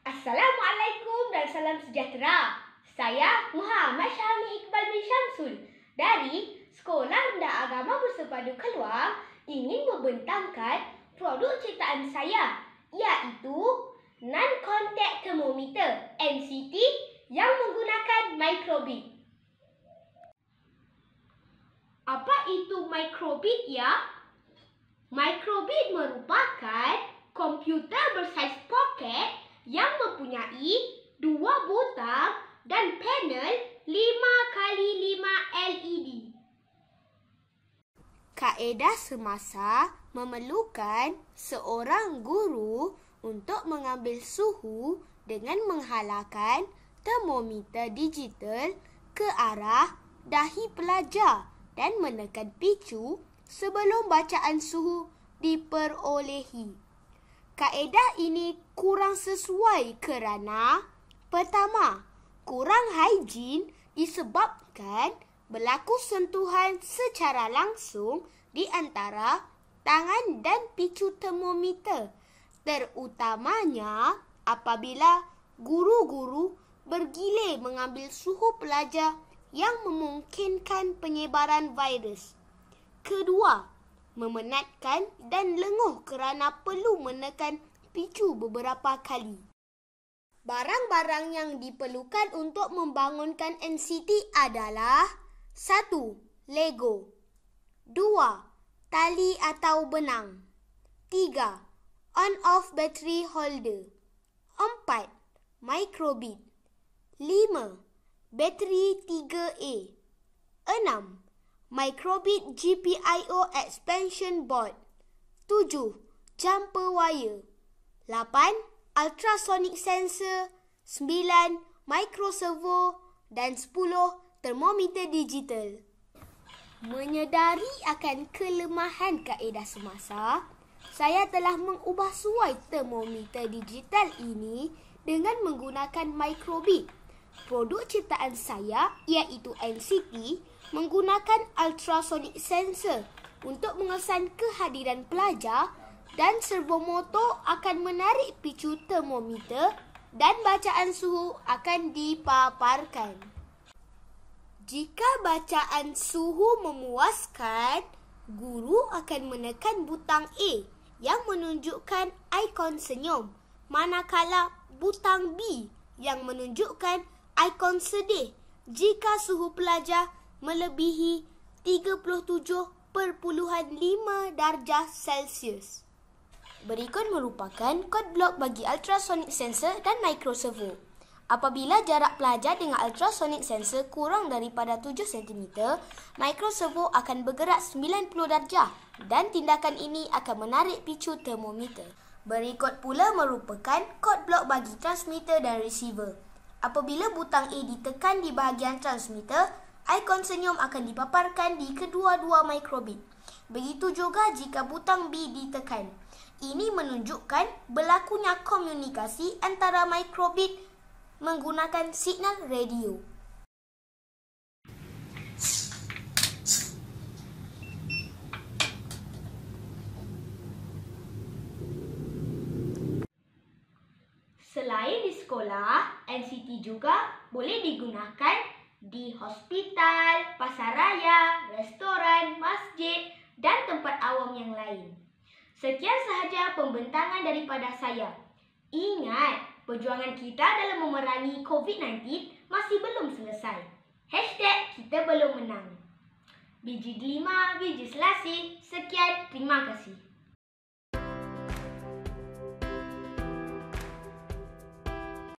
Assalamualaikum dan salam sejahtera. Saya Muhammad Syahmi Iqbal bin Syamsul dari Sekolah Rendah Agama Bersepadu Keluar ingin membentangkan produk ciptaan saya iaitu Non-Contact Thermometer NCT yang menggunakan microbit. Apa itu microbit ya? Microbit merupakan komputer mempunyai dua butang dan panel 5 kali 5 LED. Kaedah semasa memerlukan seorang guru untuk mengambil suhu dengan menghalakan termometer digital ke arah dahi pelajar dan menekan picu sebelum bacaan suhu diperolehi. Kaedah ini kurang sesuai kerana pertama, kurang hijin disebabkan berlaku sentuhan secara langsung di antara tangan dan picu termometer terutamanya apabila guru-guru bergile mengambil suhu pelajar yang memungkinkan penyebaran virus. Kedua, memenatkan dan lenguh kerana perlu menekan picu beberapa kali. Barang-barang yang diperlukan untuk membangunkan NCT adalah 1. Lego 2. Tali atau benang 3. On-off battery holder 4. Microbit 5. battery 3A 6. Microbit GPIO Expansion Board 7. Jumper Wire 8 ultrasonic sensor, 9 servo dan 10 termometer digital. Menyedari akan kelemahan kaedah semasa, saya telah mengubah suai termometer digital ini dengan menggunakan microbit. Produk ciptaan saya iaitu NCT menggunakan ultrasonic sensor untuk mengesan kehadiran pelajar dan servomotor akan menarik picu termometer dan bacaan suhu akan dipaparkan. Jika bacaan suhu memuaskan, guru akan menekan butang A yang menunjukkan ikon senyum, manakala butang B yang menunjukkan ikon sedih jika suhu pelajar melebihi 37.5 darjah Celsius. Berikut merupakan kod blok bagi ultrasonic sensor dan micro servo. Apabila jarak pelajar dengan ultrasonic sensor kurang daripada 7 cm, servo akan bergerak 90 darjah dan tindakan ini akan menarik picu termometer. Berikut pula merupakan kod blok bagi transmitter dan receiver. Apabila butang A ditekan di bahagian transmitter, ikon senyum akan dipaparkan di kedua-dua microbit. Begitu juga jika butang B ditekan. Ini menunjukkan berlakunya komunikasi antara mikrobit menggunakan signal radio. Selain di sekolah, NCT juga boleh digunakan di hospital, pasaraya, restoran, masjid dan tempat awam yang lain. Sekian sahaja pembentangan daripada saya. Ingat, perjuangan kita dalam memerangi COVID-19 masih belum selesai. Hashtag kita belum menang. Biji Delima, Biji Selasih. Sekian, terima kasih.